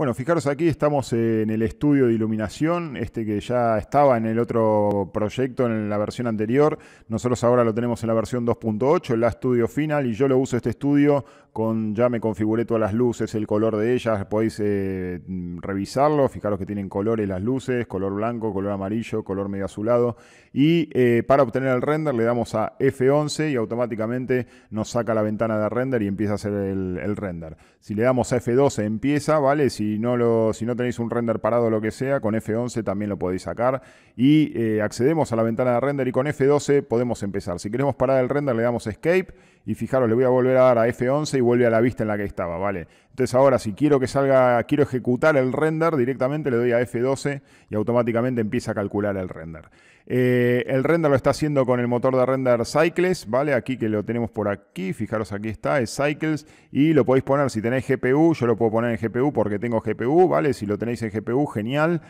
Bueno, fijaros aquí, estamos eh, en el estudio de iluminación, este que ya estaba en el otro proyecto, en la versión anterior. Nosotros ahora lo tenemos en la versión 2.8, en la estudio final, y yo lo uso este estudio con, ya me configuré todas las luces, el color de ellas, podéis eh, revisarlo, fijaros que tienen colores las luces, color blanco, color amarillo, color medio azulado. Y eh, para obtener el render le damos a F11 y automáticamente nos saca la ventana de render y empieza a hacer el, el render. Si le damos a F12 empieza, ¿vale? Si si no, tenéis un render parado o lo que sea, con F11 también lo podéis sacar. Y eh, accedemos a la ventana de render y con F12 podemos empezar. Si queremos parar el render le damos escape y fijaros, le voy a volver a dar a F11 y vuelve a la vista en la que estaba, ¿vale? Entonces ahora si quiero que salga, quiero ejecutar el render, directamente le doy a F12 y automáticamente empieza a calcular el render. Eh, el render lo está haciendo con el motor de render Cycles, ¿vale? Aquí que lo tenemos por aquí, fijaros aquí está, es Cycles y lo podéis poner si tenéis GPU, yo lo puedo poner en GPU porque tengo GPU, ¿vale? Si lo tenéis en GPU, genial.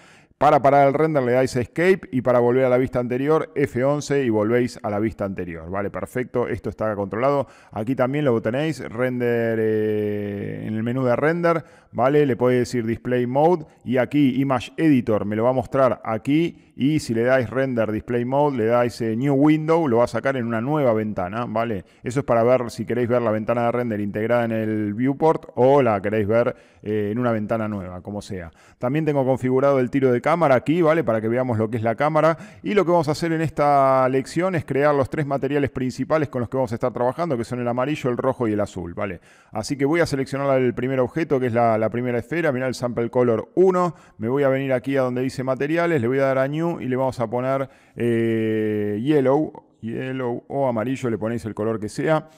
Para parar el render le dais Escape y para volver a la vista anterior F11 y volvéis a la vista anterior. Vale, perfecto, esto está controlado. Aquí también lo tenéis, render eh, en el menú de render, ¿vale? Le podéis decir Display Mode y aquí Image Editor me lo va a mostrar aquí y si le dais Render Display Mode, le dais eh, New Window, lo va a sacar en una nueva ventana, ¿vale? Eso es para ver si queréis ver la ventana de render integrada en el viewport o la queréis ver eh, en una ventana nueva, como sea. También tengo configurado el tiro de cámara cámara aquí, ¿vale? Para que veamos lo que es la cámara. Y lo que vamos a hacer en esta lección es crear los tres materiales principales con los que vamos a estar trabajando, que son el amarillo, el rojo y el azul, ¿vale? Así que voy a seleccionar el primer objeto, que es la, primera esfera, mirá el sample color 1, me voy a venir aquí a donde dice materiales, le voy a dar a new y le vamos a poner eh, yellow, yellow o amarillo, le ponéis el color que sea.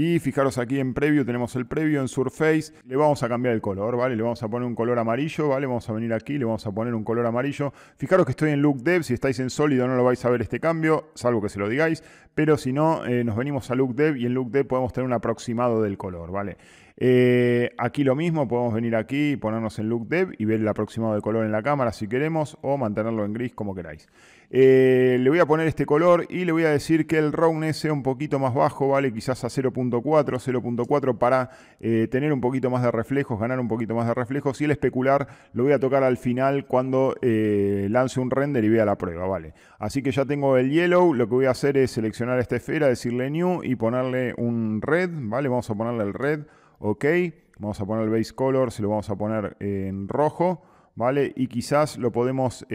Y fijaros aquí en preview, tenemos el preview en Surface. Le vamos a cambiar el color, ¿vale? Le vamos a poner un color amarillo, ¿vale? Vamos a venir aquí, le vamos a poner un color amarillo. Fijaros que estoy en Look Dev. Si estáis en sólido no lo vais a ver este cambio, salvo que se lo digáis. Pero si no, eh, nos venimos a Look Dev y en Look Dev podemos tener un aproximado del color, ¿vale? Eh, aquí lo mismo, podemos venir aquí, ponernos en Look Dev y ver el aproximado de color en la cámara si queremos o mantenerlo en gris como queráis. Eh, le voy a poner este color y le voy a decir que el round sea un poquito más bajo, ¿vale? Quizás a 0.4, 0.4 para eh, tener un poquito más de reflejos, ganar un poquito más de reflejos. Y el especular lo voy a tocar al final cuando eh, lance un render y vea la prueba, ¿vale? Así que ya tengo el yellow. Lo que voy a hacer es seleccionar esta esfera, decirle new y ponerle un red, ¿vale? Vamos a ponerle el red, ok. Vamos a poner el base color, se lo vamos a poner en rojo. ¿Vale? Y quizás lo podemos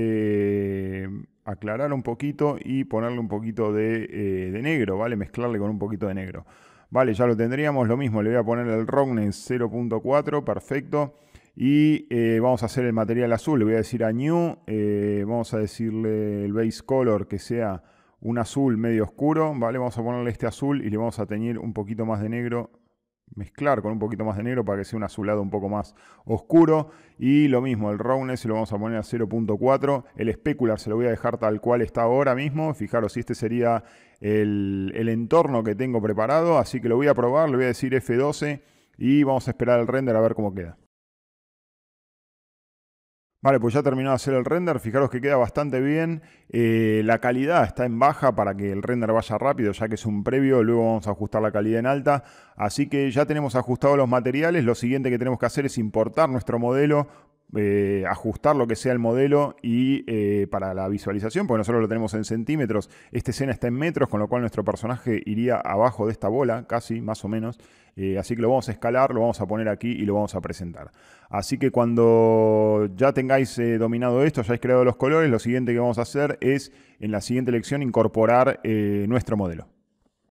aclarar un poquito y ponerle un poquito eh, de, negro, ¿vale? Mezclarle con un poquito de negro. Vale, ya lo tendríamos, lo mismo, le voy a poner el en 0.4, perfecto. Y eh, vamos a hacer el material azul, le voy a decir a New, eh, vamos a decirle el base color que sea un azul medio oscuro, ¿vale? Vamos a ponerle este azul y le vamos a teñir un poquito más de negro mezclar con un poquito más de negro para que sea un azulado un poco más oscuro. Y lo mismo, el roundness lo vamos a poner a 0.4. El specular se lo voy a dejar tal cual está ahora mismo. Fijaros, si este sería el, el entorno que tengo preparado. Así que lo voy a probar, le voy a decir F12 y vamos a esperar el render a ver cómo queda. Vale, pues ya terminó de hacer el render, fijaros que queda bastante bien, eh, la calidad está en baja para que el render vaya rápido, ya que es un previo, luego vamos a ajustar la calidad en alta, así que ya tenemos ajustados los materiales, lo siguiente que tenemos que hacer es importar nuestro modelo eh, ajustar lo que sea el modelo y eh, para la visualización, porque nosotros lo tenemos en centímetros, esta escena está en metros, con lo cual nuestro personaje iría abajo de esta bola, casi, más o menos. Eh, así que lo vamos a escalar, lo vamos a poner aquí y lo vamos a presentar. Así que cuando ya tengáis dominado esto, ya hayáis creado los colores, lo siguiente que vamos a hacer es en la siguiente lección incorporar nuestro modelo.